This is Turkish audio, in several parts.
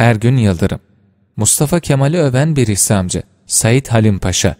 Ergün Yıldırım, Mustafa Kemal'i öven bir İslamcı, Said Halim Paşa.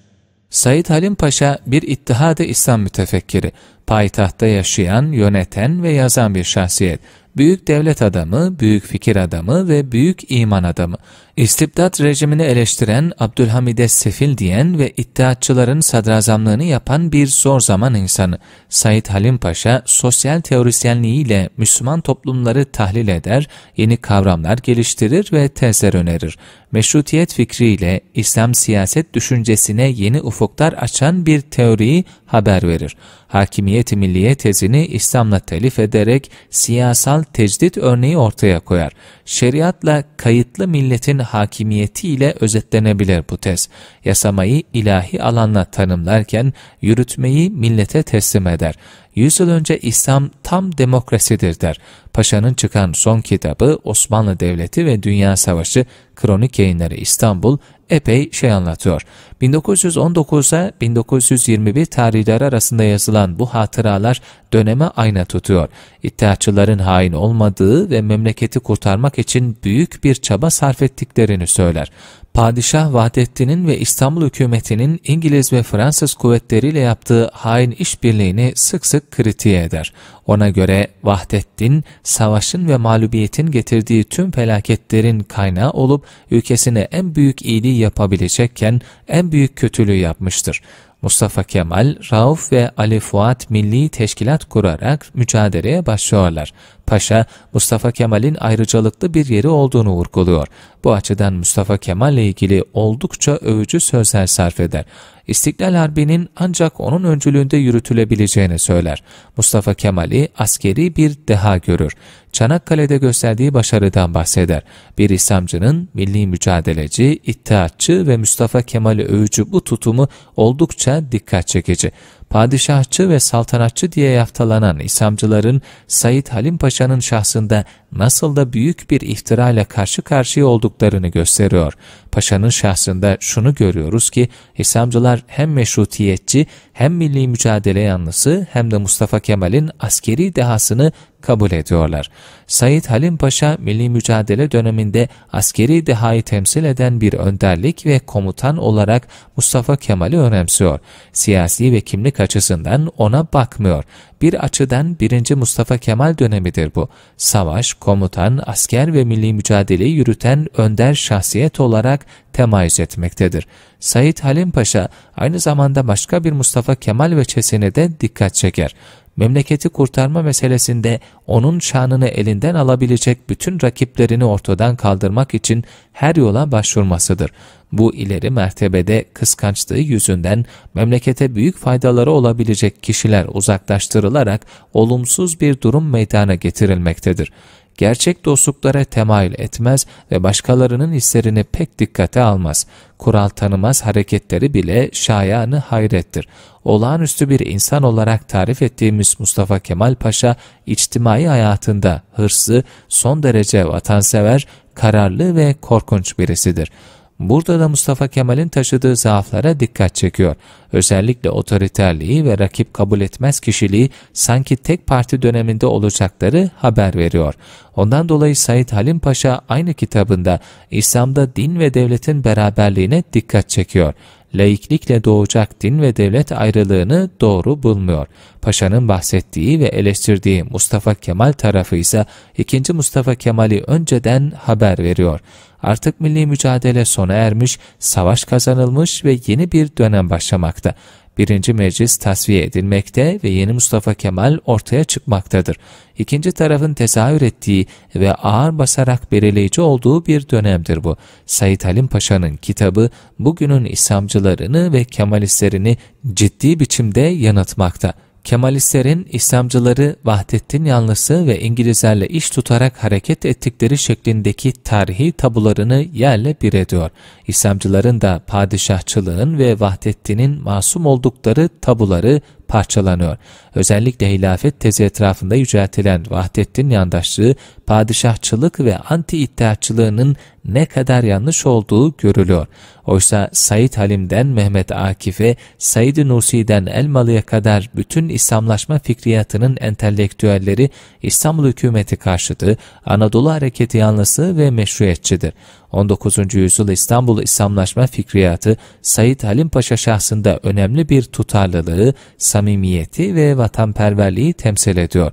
Said Halim Paşa bir ittihad-ı İslam mütefekkiri, payitahtta yaşayan, yöneten ve yazan bir şahsiyet büyük devlet adamı, büyük fikir adamı ve büyük iman adamı. İstibdat rejimini eleştiren Abdülhamid'e sefil diyen ve iddiatçıların sadrazamlığını yapan bir zor zaman insanı. Said Halim Paşa sosyal teorisyenliğiyle Müslüman toplumları tahlil eder, yeni kavramlar geliştirir ve tezler önerir. Meşrutiyet fikriyle İslam siyaset düşüncesine yeni ufuklar açan bir teoriyi haber verir. Hakimiyet-i milliye tezini İslam'la telif ederek siyasal tecdit örneği ortaya koyar. Şeriatla kayıtlı milletin hakimiyetiyle özetlenebilir bu tez. Yasamayı ilahi alanla tanımlarken yürütmeyi millete teslim eder yüz yıl önce İslam tam demokrasidir der. Paşa'nın çıkan son kitabı Osmanlı Devleti ve Dünya Savaşı kronik yayınları İstanbul epey şey anlatıyor. 1919'a 1921 tarihleri arasında yazılan bu hatıralar döneme ayna tutuyor. İttihatçıların hain olmadığı ve memleketi kurtarmak için büyük bir çaba sarf ettiklerini söyler. Padişah Vahdettin'in ve İstanbul hükümetinin İngiliz ve Fransız kuvvetleriyle yaptığı hain işbirliğini sık sık kritiğe eder. Ona göre Vahdettin, savaşın ve mağlubiyetin getirdiği tüm felaketlerin kaynağı olup ülkesine en büyük iyiliği yapabilecekken en büyük kötülüğü yapmıştır. Mustafa Kemal, Rauf ve Ali Fuat milli teşkilat kurarak mücadeleye başlıyorlar. Paşa, Mustafa Kemal'in ayrıcalıklı bir yeri olduğunu vurguluyor. Bu açıdan Mustafa Kemal ile ilgili oldukça övücü sözler sarf eder. İstiklal Harbi'nin ancak onun öncülüğünde yürütülebileceğini söyler. Mustafa Kemal'i askeri bir deha görür. Çanakkale'de gösterdiği başarıdan bahseder. Bir İslamcının milli mücadeleci, iddiatçı ve Mustafa Kemal'i övücü bu tutumu oldukça dikkat çekici padişahçı ve saltanatçı diye yaftalanan İslamcıların Said Halim Paşa'nın şahsında nasıl da büyük bir iftirayla karşı karşıya olduklarını gösteriyor. Paşa'nın şahsında şunu görüyoruz ki İslamcılar hem meşrutiyetçi hem milli mücadele yanlısı hem de Mustafa Kemal'in askeri dehasını kabul ediyorlar. Said Halim Paşa milli mücadele döneminde askeri dehayı temsil eden bir önderlik ve komutan olarak Mustafa Kemal'i önemsiyor. Siyasi ve kimlik açısından ona bakmıyor. Bir açıdan 1. Mustafa Kemal dönemidir bu. Savaş, komutan, asker ve milli mücadeleyi yürüten önder şahsiyet olarak temayüz etmektedir. Said Halim Paşa aynı zamanda başka bir Mustafa Kemal veçesine de dikkat çeker memleketi kurtarma meselesinde onun şanını elinden alabilecek bütün rakiplerini ortadan kaldırmak için her yola başvurmasıdır. Bu ileri mertebede kıskançlığı yüzünden memlekete büyük faydaları olabilecek kişiler uzaklaştırılarak olumsuz bir durum meydana getirilmektedir gerçek dostluklara temayül etmez ve başkalarının hislerini pek dikkate almaz. Kural tanımaz hareketleri bile şayanı hayrettir. Olağanüstü bir insan olarak tarif ettiğimiz Mustafa Kemal Paşa, içtimai hayatında hırsı, son derece vatansever, kararlı ve korkunç birisidir.'' burada da Mustafa Kemal'in taşıdığı zaaflara dikkat çekiyor. Özellikle otoriterliği ve rakip kabul etmez kişiliği sanki tek parti döneminde olacakları haber veriyor. Ondan dolayı Said Halim Paşa aynı kitabında İslam'da din ve devletin beraberliğine dikkat çekiyor laiklikle doğacak din ve devlet ayrılığını doğru bulmuyor. Paşa'nın bahsettiği ve eleştirdiği Mustafa Kemal tarafı ise 2. Mustafa Kemal'i önceden haber veriyor. Artık milli mücadele sona ermiş, savaş kazanılmış ve yeni bir dönem başlamakta. Birinci meclis tasfiye edilmekte ve yeni Mustafa Kemal ortaya çıkmaktadır. İkinci tarafın tezahür ettiği ve ağır basarak belirleyici olduğu bir dönemdir bu. Said Halim Paşa'nın kitabı bugünün İslamcılarını ve Kemalistlerini ciddi biçimde yanıtmakta. Kemalistlerin İslamcıları Vahdettin yanlısı ve İngilizlerle iş tutarak hareket ettikleri şeklindeki tarihi tabularını yerle bir ediyor. İslamcıların da padişahçılığın ve Vahdettin'in masum oldukları tabuları parçalanıyor. Özellikle hilafet tezi etrafında yüceltilen Vahdettin yandaşlığı, padişahçılık ve anti-iddiatçılığının ne kadar yanlış olduğu görülüyor. Oysa Said Halim'den Mehmet Akif'e, Said Nursi'den Elmalı'ya kadar bütün İslamlaşma fikriyatının entelektüelleri İstanbul hükümeti karşıtı, Anadolu hareketi yanlısı ve meşruiyetçidir. 19. yüzyıl İstanbul İslamlaşma fikriyatı, Said Halim Paşa şahsında önemli bir tutarlılığı, samimiyeti ve vatanperverliği temsil ediyor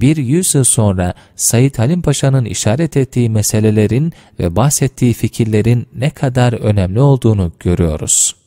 bir yüzyıl sonra Said Halim Paşa'nın işaret ettiği meselelerin ve bahsettiği fikirlerin ne kadar önemli olduğunu görüyoruz.